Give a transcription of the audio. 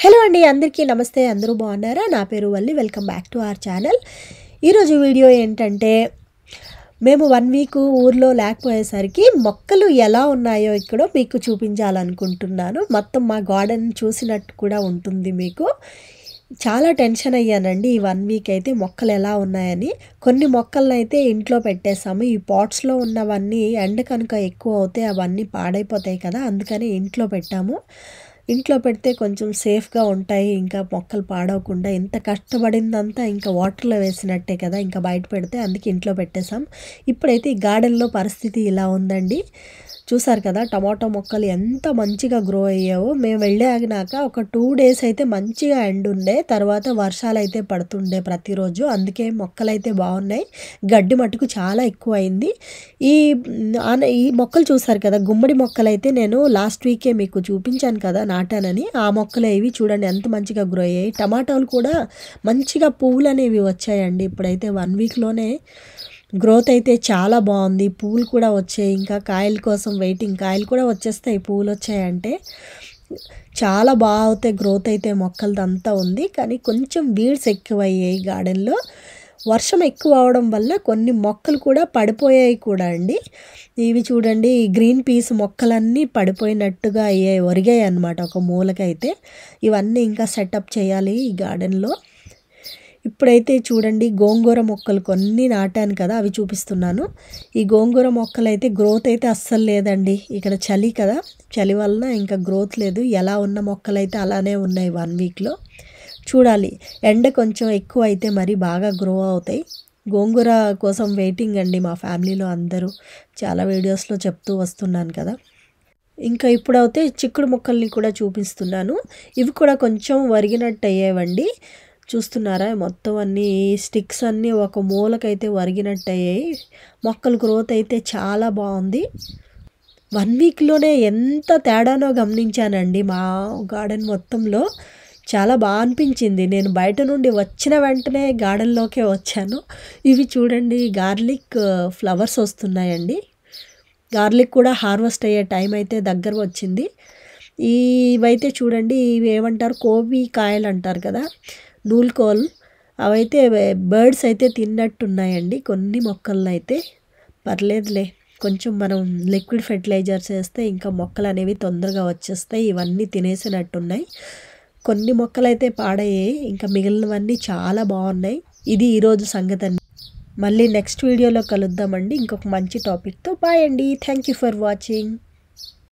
hello అండి అందరికీ నమస్తే అందరూ బాగున్నారా నా పేరు Valli welcome back to our channel ఈరోజు వీడియో ఏంటంటే మేము వన్ వీక్ ఊర్లో లేకపోయేసరికి మొక్కలు ఎలా ఉన్నాయో ఇక్కడ మీకు చూపించాలనుకుంటున్నాను మొత్తం మా గార్డెన్ చూసినట్టు కూడా ఉంటుంది మీకు చాలా టెన్షన్ అయ్యానండి ఈ వన్ వీక్ అయితే మొక్కలు ఎలా ఉన్నాయని కొన్ని మొక్కలను అయితే ఇంట్లో పెట్టేసాము ఈ పాట్స్లో ఉన్నవన్నీ ఎండ కనుక ఎక్కువ అవుతే అవన్నీ పాడైపోతాయి కదా అందుకని ఇంట్లో పెట్టాము ఇంట్లో పెడితే కొంచెం సేఫ్గా ఉంటాయి ఇంకా మొక్కలు పాడవకుండా ఎంత కష్టపడిందంతా ఇంకా వాటర్లో వేసినట్టే కదా ఇంకా బయట పెడితే అందుకే ఇంట్లో పెట్టేశాం ఇప్పుడైతే ఈ గార్డెన్లో పరిస్థితి ఇలా ఉందండి చూసారు కదా టమాటో మొక్కలు ఎంత మంచిగా గ్రో అయ్యావో మేము వెళ్ళాగినాక ఒక టూ డేస్ అయితే మంచిగా ఎండ్ ఉండే తర్వాత వర్షాలు అయితే పడుతుండే ప్రతిరోజు అందుకే మొక్కలు అయితే బాగున్నాయి గడ్డి మట్టుకు చాలా ఎక్కువ అయింది ఈ ఈ మొక్కలు చూసారు కదా గుమ్మడి మొక్కలు అయితే నేను లాస్ట్ వీకే మీకు చూపించాను కదా నాటానని ఆ మొక్కలు ఇవి చూడండి ఎంత మంచిగా గ్రో అయ్యాయి టమాటాలు కూడా మంచిగా పువ్వులు అనేవి వచ్చాయండి ఇప్పుడైతే వన్ వీక్లోనే గ్రోత్ అయితే చాలా బాగుంది పూలు కూడా వచ్చాయి ఇంకా కాయల కోసం వెయిటింగ్ కాయలు కూడా వచ్చేస్తాయి పూలు వచ్చాయంటే చాలా బాగా అవుతాయి గ్రోత్ అయితే మొక్కలదంతా ఉంది కానీ కొంచెం వీడ్స్ ఎక్కువ అయ్యాయి గార్డెన్లో వర్షం ఎక్కువ అవడం వల్ల కొన్ని మొక్కలు కూడా పడిపోయాయి కూడా అండి ఇవి చూడండి గ్రీన్ పీస్ మొక్కలన్నీ పడిపోయినట్టుగా అయ్యాయి ఒరిగాయి అనమాట ఒక మూలకైతే ఇవన్నీ ఇంకా సెటప్ చేయాలి ఈ గార్డెన్లో ఇప్పుడైతే చూడండి గోంగూర మొక్కలు కొన్ని నాటాను కదా అవి చూపిస్తున్నాను ఈ గోంగూర మొక్కలు అయితే గ్రోత్ అయితే అస్సలు లేదండి ఇక్కడ చలి కదా చలి వలన ఇంకా గ్రోత్ లేదు ఎలా ఉన్న మొక్కలు అయితే అలానే ఉన్నాయి వన్ వీక్లో చూడాలి ఎండ కొంచెం ఎక్కువ అయితే మరి బాగా గ్రో అవుతాయి గోంగూర కోసం వెయిటింగ్ అండి మా ఫ్యామిలీలో అందరూ చాలా వీడియోస్లో చెప్తూ వస్తున్నాను కదా ఇంకా ఇప్పుడైతే చిక్కుడు మొక్కల్ని కూడా చూపిస్తున్నాను ఇవి కూడా కొంచెం వరిగినట్టు అయ్యేవండి చూస్తున్నారా మొత్తం అన్నీ స్టిక్స్ అన్నీ ఒక మూలకైతే వరిగినట్టు అయ్యాయి మొక్కల గ్రోత్ అయితే చాలా బాగుంది వన్ వీక్లోనే ఎంత తేడానో గమనించానండి మా గార్డెన్ మొత్తంలో చాలా బాగా అనిపించింది నేను బయట నుండి వచ్చిన వెంటనే గార్డెన్లోకే వచ్చాను ఇవి చూడండి గార్లిక్ ఫ్లవర్స్ వస్తున్నాయండి గార్లిక్ కూడా హార్వెస్ట్ అయ్యే టైం అయితే దగ్గర వచ్చింది ఇవైతే చూడండి ఇవి ఏమంటారు కోబీ కాయలు అంటారు కదా నూలుకోలు అవైతే బర్డ్స్ అయితే తిన్నట్టున్నాయండి కొన్ని మొక్కలను అయితే పర్లేదులే కొంచెం మనం లిక్విడ్ ఫెర్టిలైజర్స్ వేస్తే ఇంకా మొక్కలు అనేవి తొందరగా వచ్చేస్తాయి ఇవన్నీ తినేసినట్టున్నాయి కొన్ని మొక్కలు అయితే పాడయ్యాయి ఇంకా మిగిలినవన్నీ చాలా బాగున్నాయి ఇది ఈరోజు సంగతి అండి మళ్ళీ నెక్స్ట్ వీడియోలో కలుద్దామండి ఇంకొక మంచి టాపిక్తో బాయ్ అండి థ్యాంక్ యూ ఫర్ వాచింగ్